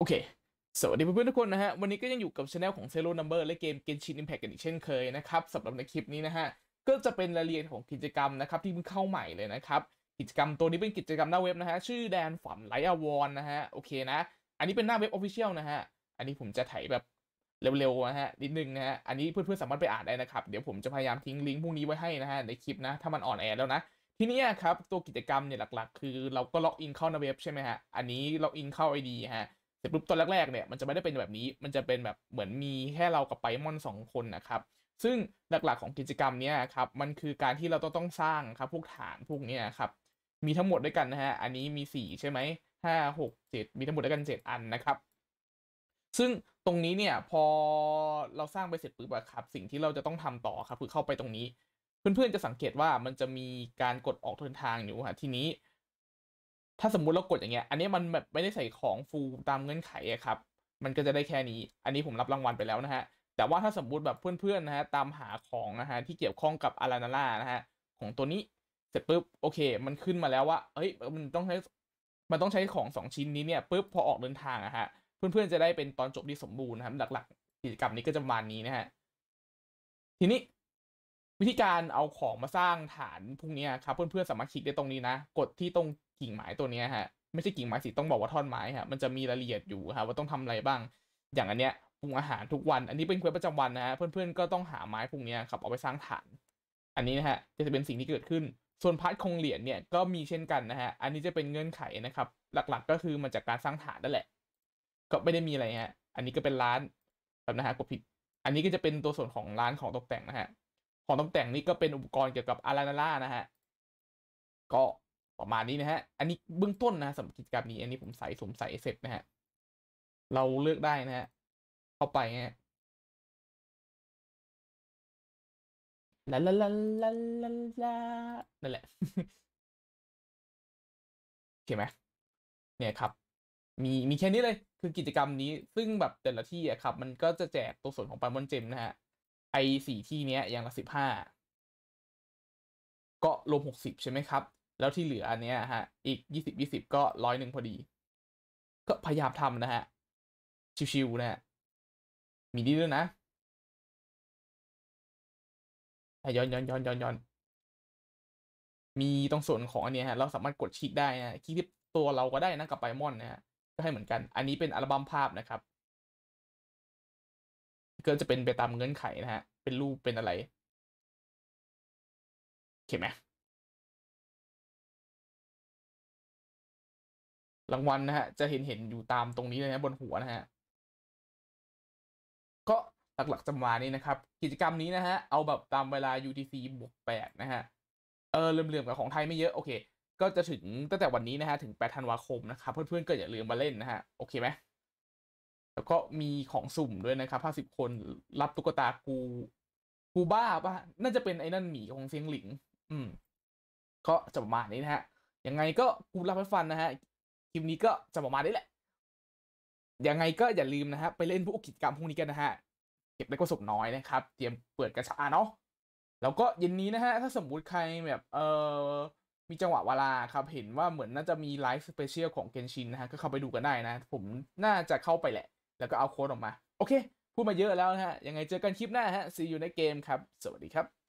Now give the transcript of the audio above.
โอเค สวัสดีเพื่อนๆทุกคนนะฮะ วันนี้ก็ยังอยู่กับช anel ของ Zero Number และเกม Genshin Impact กันอีกเช่นเคยนะครับ สำหรับในคลิปนี้นะฮะ ก็จะเป็นรายละเอียดของกิจกรรมนะครับ ที่เพิ่งเข้าใหม่เลยนะครับ กิจกรรมตัวนี้เป็นกิจกรรมหน้าเว็บนะฮะ ชื่อแดนฝันไลอาวอนนะฮะ โอเคนะ อันนี้เป็นหน้าเว็บ Official นะฮะ อันนี้ผมจะถ่ายแบบเร็วๆนะฮะ นิดนึงนะฮะ อันนี้เพื่อนๆสามารถไปอ่านได้นะครับ เดี๋ยวผมจะพยายามทิ้งลิงก์พวกนี้ไว้ให้นะฮะในคลิปนะ ถ้ามันอ่อนแอแล้วนะทีนี้ครับตัวกิจกรรมเนี่ยหลักๆ คือเราก็ล็อกอินเข้าหน้าเว็บใช่ไหมฮะอันนี้ล็อกอินเข้า ID ฮะเสร็จปุ๊บตอนแรกๆเนี่ยมันจะไม่ได้เป็นแบบนี้มันจะเป็นแบบเหมือนมีแค่เรากับไปมอน 2 คนนะครับ ซึ่งหลักๆของกิจกรรมเนี้ยครับมันคือการที่เราต้องสร้างครับพวกฐานพวกเนี้ยครับมีทั้งหมดด้วยกันนะฮะอันนี้มี 4 ใช่ไหมห้าหกเจ็ดมีทั้งหมดด้วยกัน 7 อันนะครับ ซึ่งตรงนี้เนี่ยพอเราสร้างไปเสร็จปุ๊บครับสิ่งที่เราจะต้องทำต่อครับคือเข้าไปตรงนี้ เพื่อนๆจะสังเกตว่ามันจะมีการกดออกเดินทางอยู่ฮะทีนี้ถ้าสมมุติเรากดอย่างเงี้ย อันนี้มันแบบไม่ได้ใส่ของฟูตามเงื่อนไขอะครับ มันก็จะได้แค่นี้ อันนี้ผมรับรางวัลไปแล้วนะฮะ แต่ว่าถ้าสมมุติแบบเพื่อนๆนะฮะ ตามหาของนะฮะที่เกี่ยวข้องกับอารานาล่านะฮะ ของตัวนี้เสร็จปุ๊บ โอเค มันขึ้นมาแล้วว่า เฮ้ยมันต้องใช้ มันต้องใช้ของ2ชิ้นนี้เนี่ยปุ๊บพอออกเดินทางอะฮะ เพื่อนๆจะได้เป็นตอนจบที่สมบูรณ์นะครับ หลักๆกิจกรรมนี้ก็จะมานี้นะฮะทีนี้วิธีการเอาของมาสร้างฐานพวกนี้ครับเพื่อนๆสามารถคลิกได้ตรงนี้นะ กดที่ตรงกิ่งไม้ตัวนี้ฮะไม่ใช่กิ่งไม้สิต้องบอกว่าท่อนไม้ครับมันจะมีรายละเอียดอยู่ครับ ว่าต้องทำอะไรบ้าง อย่างอันเนี้ยปรุงอาหารทุกวัน อันนี้เป็นเควสประจำวันนะฮะเพื่อนๆก็ต้องหาไม้พวกนี้ครับ เอาไปสร้างฐาน อันนี้นะฮะจะเป็นสิ่งที่เกิดขึ้น ส่วนพาร์ทคงเหรียญเนี่ยก็มีเช่นกันนะฮะอันนี้จะเป็นเงื่อนไขนะครับ หลักๆก็คือมาจากการสร้างฐานนั่นแหละก็ไม่ได้มีอะไรฮะอันนี้ก็เป็นร้านแบบนะฮะกดผิด อันนี้ก็จะเป็นตัวส่วนของร้านของตกแต่งนะฮะของตกแต่งนี้ก็เป็นอุปกรณ์เกี่ยวกับอารานาล่านะฮะ ก็ประมาณนี้นะฮะ อันนี้เบื้องต้นนะสำหรับกิจกรรมนี้ อันนี้ผมใส่สมใส่เสร็จนะฮะ เราเลือกได้นะฮะ เข้าไปฮะลาลาลาลาลาลานั่นแหละเอเคไหมเนี่ยครับ มีมีแค่นี้เลย คือกิจกรรมนี้ซึ่งแบบแต่ละที่อะครับ มันก็จะแจกตัวส่วนของปามอนเจมนะฮะไอสี่ที่เนี้ยอย่างละสิบห้าก็รวมหกสิบใช่ไหมครับ แล้วที่เหลืออันเนี้ยฮะอีกยี่สิบยี่สิบก็ร้อยหนึ่งพอดี ก็พยายามทำนะฮะ ชิวๆนะฮะมีดีด้วยนะย้อนย้อนย้อนย้อนย้อน มีตรงส่วนของอันเนี้ยฮะ เราสามารถกดชิกได้นะคลิปที่ตัวเราก็ได้นะกับไบมอนนะฮะก็ให้เหมือนกัน อันนี้เป็นอัลบั้มภาพนะครับก็จะเป็นไปตามเงื่อนไขนะฮะ เป็นรูปเป็นอะไรเข้าไหมรางวัลนะฮะ จะเห็นเห็นอยู่ตามตรงนี้เลยนะบนหัวนะฮะ ก็หลักๆจำมานี้นะครับ กิจกรรมนี้นะฮะ เอาแบบตามเวลา UTC บวกแปดนะฮะ เออ เลื่อมๆกับของไทยไม่เยอะ โอเค ก็จะถึงตั้งแต่วันนี้นะฮะ ถึง8ธันวาคมนะครับ เพื่อนๆก็อย่าลืมมาเล่นนะฮะ โอเคไหมแล้วก็มีของสุ่มด้วยนะครับห้าสิบคนรับตุ๊กตากู กูบ้าปะน่าจะเป็นไอ้นั่นหมีของเซียงหลิง อืมก็จะประมาณนี้นะฮะ ยังไงก็กูรับไปฟันนะฮะ คลิปนี้ก็จะประมาณนี้แหละ ยังไงก็อย่าลืมนะฮะไปเล่นพวกกิจกรรมพวกนี้กันนะฮะ เก็บได้ก็สบน้อยนะครับ เตรียมเปิดกระชาเนาะ แล้วก็เย็นนี้นะฮะ ถ้าสมมุติใครแบบเออมีจังหวะเวลาครับ เห็นว่าเหมือนน่าจะมีไลฟ์สเปเชียลของเกนชินนะฮะ ก็เข้าไปดูกันได้นะ ผมน่าจะเข้าไปแหละแล้วก็เอาโค้ดออกมา โอเคพูดมาเยอะแล้วนะฮะ ยังไงเจอกันคลิปหน้าฮะ see you ในเกมครับ สวัสดีครับ